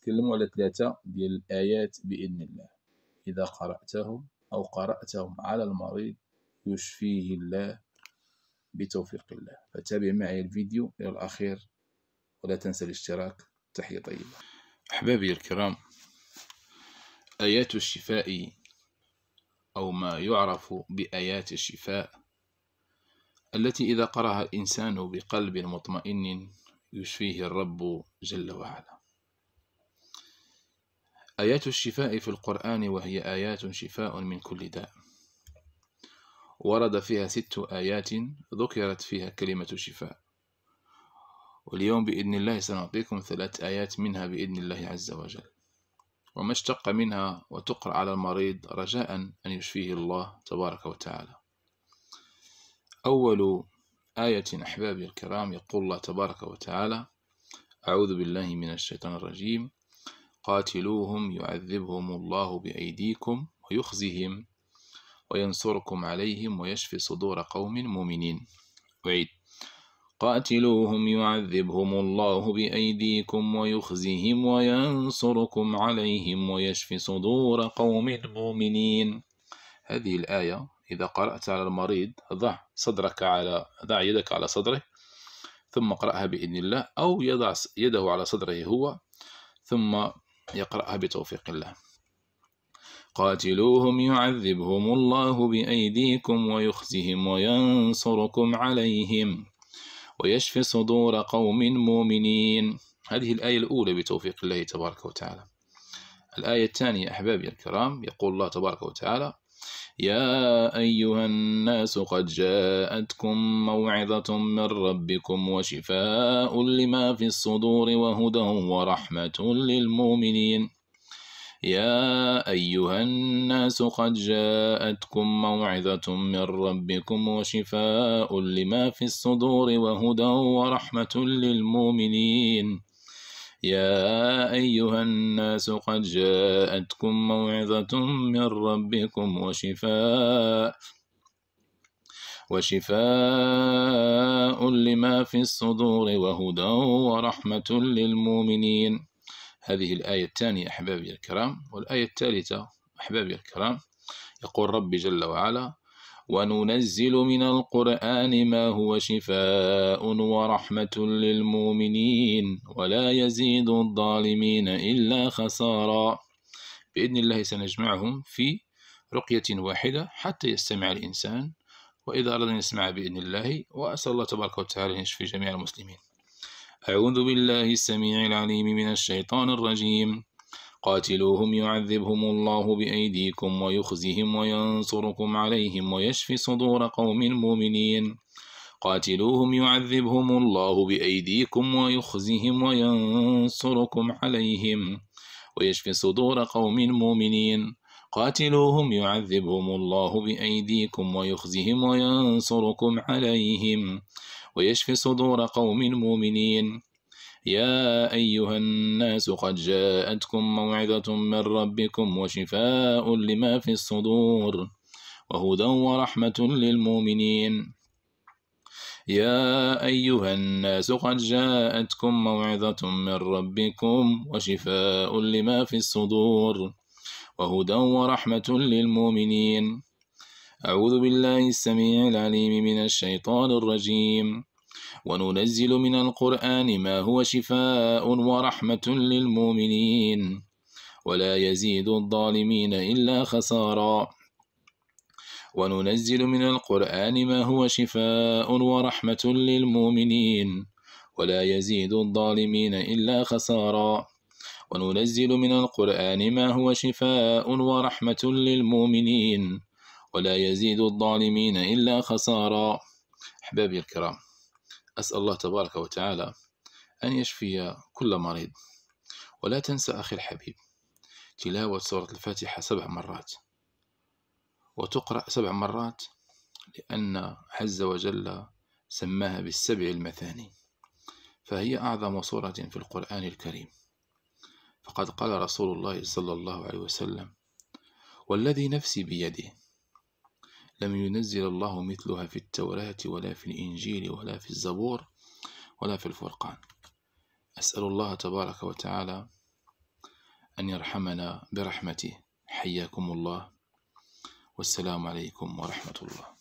نتكلموا على ثلاثة ديال الآيات بإذن الله إذا قرأتهم أو قرأتهم على المريض يشفيه الله بتوفيق الله فتابع معي الفيديو إلى الأخير ولا تنسى الاشتراك تحية طيبة أحبابي الكرام آيات الشفاء أو ما يعرف بآيات الشفاء التي إذا قرأها الإنسان بقلب مطمئن يشفيه الرب جل وعلا آيات الشفاء في القرآن وهي آيات شفاء من كل داء ورد فيها ست آيات ذكرت فيها كلمة شفاء واليوم بإذن الله سنعطيكم ثلاث آيات منها بإذن الله عز وجل وما اشتق منها وتقرأ على المريض رجاء أن يشفيه الله تبارك وتعالى أول آية أحبابي الكرام يقول الله تبارك وتعالى أعوذ بالله من الشيطان الرجيم قاتلوهم يعذبهم الله بأيديكم ويخزهم وينصركم عليهم ويشفي صدور قوم مؤمنين أعيد قاتلوهم يعذبهم الله بأيديكم ويخزهم وينصركم عليهم ويشفي صدور قوم مؤمنين هذه الآية إذا قرأت على المريض ضع صدرك على ضع يدك على صدره ثم اقرأها بإذن الله أو يضع يده على صدره هو ثم يقرأها بتوفيق الله قاتلوهم يعذبهم الله بأيديكم ويخزهم وينصركم عليهم ويشف صدور قوم مؤمنين هذه الآية الأولى بتوفيق الله تبارك وتعالى الآية الثانية أحبابي الكرام يقول الله تبارك وتعالى يا أيها الناس قد جاءتكم موعظة من ربكم وشفاء لما في الصدور وهدى ورحمة للمؤمنين يا أيها الناس قد جاءتكم موعظة من ربكم وشفاء لما في الصدور وهدى ورحمة للمؤمنين يا أيها الناس قد جاءتكم موعظة من ربكم وشفاء وشفاء لما في الصدور وهدى ورحمة للمؤمنين هذه الآية الثانية أحبابي الكرام والآية الثالثة أحبابي الكرام يقول ربي جل وعلا وننزل من القرآن ما هو شفاء ورحمة للمؤمنين ولا يزيد الظالمين إلا خسارا بإذن الله سنجمعهم في رقية واحدة حتى يستمع الإنسان وإذا أراد أن يسمع بإذن الله وأسأل الله تبارك وتعالى أن يشفي جميع المسلمين أعوذ بالله السميع العليم من الشيطان الرجيم قاتلوهم يعذبهم الله بأيديكم ويخزهم وينصركم عليهم ويشفي صدور قوم مؤمنين قاتلوهم يعذبهم الله بأيديكم ويخزهم وينصركم عليهم ويشفي صدور قوم مؤمنين قاتلوهم يعذبهم الله بأيديكم ويخزهم وينصركم عليهم ويشفي صدور قوم مؤمنين يا أيها الناس قد جاءتكم موعظة من ربكم وشفاء لما في الصدور وهدى ورحمة للمؤمنين يا أيها الناس قد جاءتكم موعظة من ربكم وشفاء لما في الصدور وهدى ورحمة للمؤمنين أعوذ بالله السميع العليم من الشيطان الرجيم وننزل من القرآن ما هو شفاء ورحمة للمؤمنين ولا يزيد الظالمين إلا خسارا وننزل من القرآن ما هو شفاء ورحمة للمؤمنين ولا يزيد الظالمين إلا خسارا وننزل من القرآن ما هو شفاء ورحمة للمؤمنين ولا يزيد الظالمين إلا خسارا أحبابي الكرام أسأل الله تبارك وتعالى أن يشفي كل مريض ولا تنسى أخي الحبيب تلاوة سورة الفاتحة سبع مرات وتقرأ سبع مرات لأن عز وجل سماها بالسبع المثاني فهي أعظم سورة في القرآن الكريم فقد قال رسول الله صلى الله عليه وسلم والذي نفسي بيده لم ينزل الله مثلها في التوراة ولا في الإنجيل ولا في الزبور ولا في الفرقان أسأل الله تبارك وتعالى أن يرحمنا برحمته حياكم الله والسلام عليكم ورحمة الله